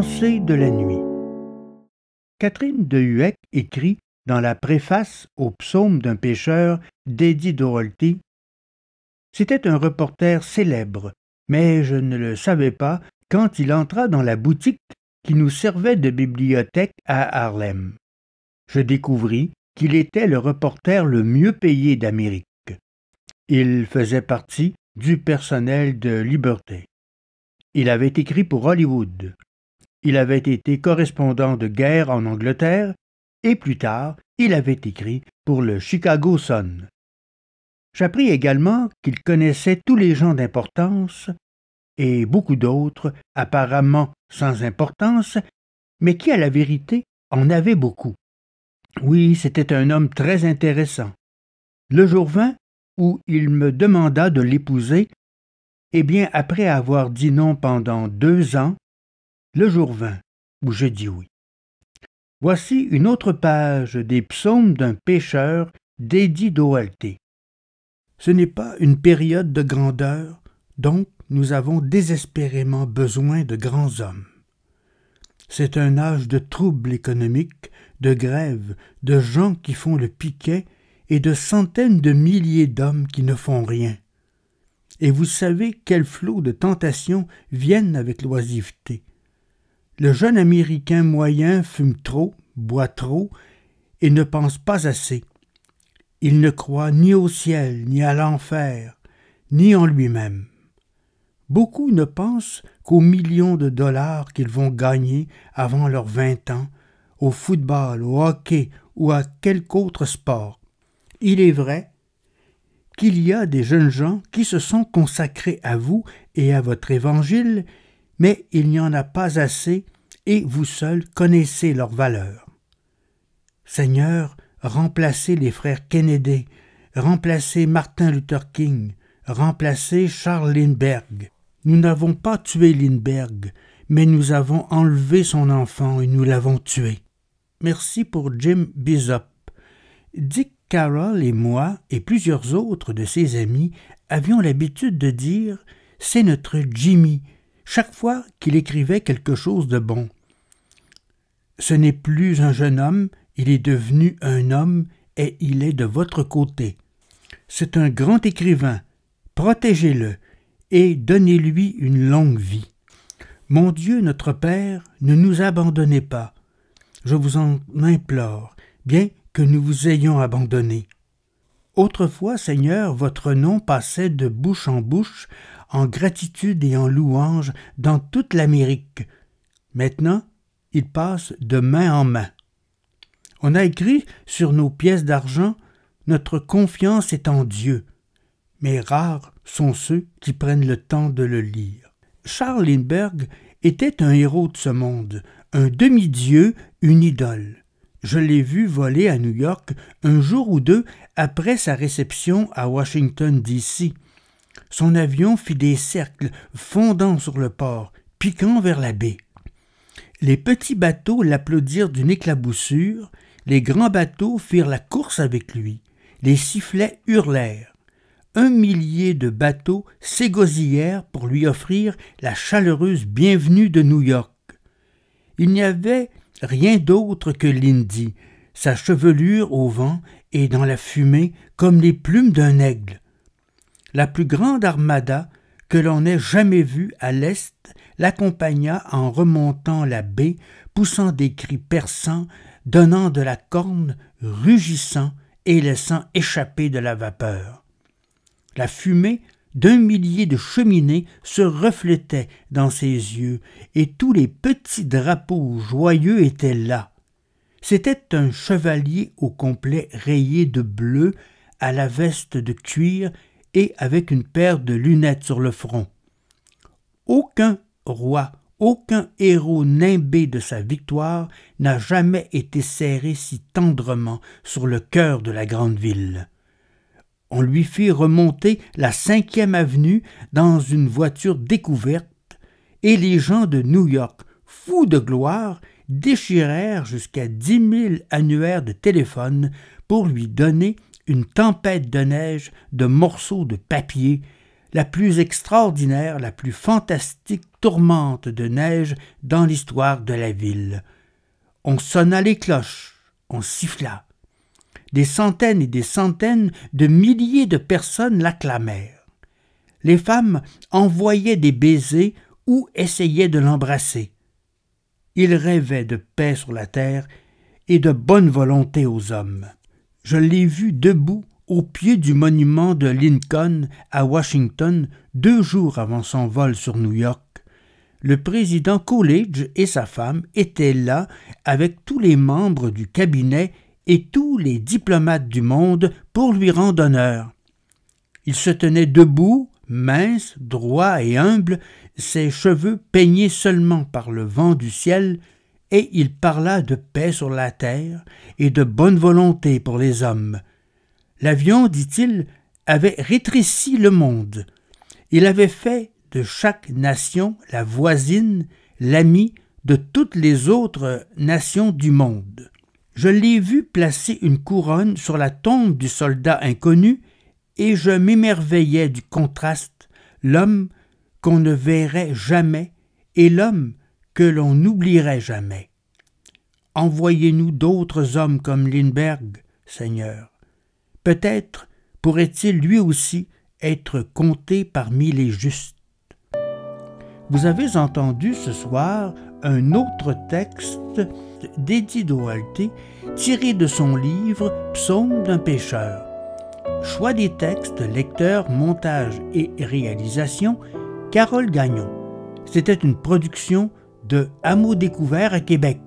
de la nuit. Catherine de Hueck écrit dans la préface au psaume d'un pêcheur d'Eddie Dorolty C'était un reporter célèbre, mais je ne le savais pas quand il entra dans la boutique qui nous servait de bibliothèque à Harlem. Je découvris qu'il était le reporter le mieux payé d'Amérique. Il faisait partie du personnel de Liberté. Il avait écrit pour Hollywood, il avait été correspondant de guerre en Angleterre et plus tard, il avait écrit pour le Chicago Sun. J'appris également qu'il connaissait tous les gens d'importance et beaucoup d'autres apparemment sans importance, mais qui à la vérité en avaient beaucoup. Oui, c'était un homme très intéressant. Le jour vint où il me demanda de l'épouser, eh bien après avoir dit non pendant deux ans, le jour 20, où je dis oui. Voici une autre page des psaumes d'un pêcheur dédié d'Oalté. Ce n'est pas une période de grandeur, donc nous avons désespérément besoin de grands hommes. C'est un âge de troubles économiques, de grèves, de gens qui font le piquet et de centaines de milliers d'hommes qui ne font rien. Et vous savez quel flot de tentations viennent avec l'oisiveté. Le jeune Américain moyen fume trop, boit trop, et ne pense pas assez. Il ne croit ni au ciel, ni à l'enfer, ni en lui-même. Beaucoup ne pensent qu'aux millions de dollars qu'ils vont gagner avant leurs vingt ans, au football, au hockey ou à quelque autre sport. Il est vrai qu'il y a des jeunes gens qui se sont consacrés à vous et à votre évangile mais il n'y en a pas assez, et vous seuls connaissez leur valeur. Seigneur, remplacez les frères Kennedy, remplacez Martin Luther King, remplacez Charles Lindbergh. Nous n'avons pas tué Lindbergh, mais nous avons enlevé son enfant et nous l'avons tué. Merci pour Jim Bishop. Dick Carroll et moi, et plusieurs autres de ses amis, avions l'habitude de dire C'est notre Jimmy, chaque fois qu'il écrivait quelque chose de bon. Ce n'est plus un jeune homme, il est devenu un homme et il est de votre côté. C'est un grand écrivain, protégez-le et donnez-lui une longue vie. Mon Dieu notre Père, ne nous abandonnez pas. Je vous en implore, bien que nous vous ayons abandonné. Autrefois, Seigneur, votre nom passait de bouche en bouche, en gratitude et en louange, dans toute l'Amérique. Maintenant, il passe de main en main. On a écrit sur nos pièces d'argent Notre confiance est en Dieu, mais rares sont ceux qui prennent le temps de le lire. Charles Lindbergh était un héros de ce monde, un demi-dieu, une idole. Je l'ai vu voler à New York un jour ou deux après sa réception à Washington, D.C. Son avion fit des cercles, fondant sur le port, piquant vers la baie. Les petits bateaux l'applaudirent d'une éclaboussure, les grands bateaux firent la course avec lui, les sifflets hurlèrent. Un millier de bateaux s'égosillèrent pour lui offrir la chaleureuse bienvenue de New York. Il n'y avait rien d'autre que l’Indi, sa chevelure au vent et dans la fumée comme les plumes d'un aigle. La plus grande armada que l'on ait jamais vue à l'est l'accompagna en remontant la baie, poussant des cris perçants, donnant de la corne, rugissant et laissant échapper de la vapeur. La fumée d'un millier de cheminées se reflétaient dans ses yeux, et tous les petits drapeaux joyeux étaient là. C'était un chevalier au complet rayé de bleu, à la veste de cuir et avec une paire de lunettes sur le front. Aucun roi, aucun héros nimbé de sa victoire n'a jamais été serré si tendrement sur le cœur de la grande ville. On lui fit remonter la cinquième avenue dans une voiture découverte, et les gens de New York, fous de gloire, déchirèrent jusqu'à dix mille annuaires de téléphone pour lui donner une tempête de neige de morceaux de papier, la plus extraordinaire, la plus fantastique tourmente de neige dans l'histoire de la ville. On sonna les cloches, on siffla. Des centaines et des centaines de milliers de personnes l'acclamèrent. Les femmes envoyaient des baisers ou essayaient de l'embrasser. Il rêvait de paix sur la terre et de bonne volonté aux hommes. Je l'ai vu debout au pied du monument de Lincoln à Washington deux jours avant son vol sur New York. Le président Coolidge et sa femme étaient là avec tous les membres du cabinet et tous les diplomates du monde pour lui rendre honneur. Il se tenait debout, mince, droit et humble, ses cheveux peignés seulement par le vent du ciel, et il parla de paix sur la terre et de bonne volonté pour les hommes. L'avion, dit-il, avait rétréci le monde. Il avait fait de chaque nation la voisine, l'amie de toutes les autres nations du monde je l'ai vu placer une couronne sur la tombe du soldat inconnu, et je m'émerveillais du contraste, l'homme qu'on ne verrait jamais et l'homme que l'on n'oublierait jamais. Envoyez-nous d'autres hommes comme Lindbergh, Seigneur. Peut-être pourrait-il lui aussi être compté parmi les justes. Vous avez entendu ce soir un autre texte texte d'Eddie tiré de son livre Psaume d'un pêcheur. Choix des textes, lecteurs, montage et réalisation, Carole Gagnon. C'était une production de Hameau Découvert à Québec.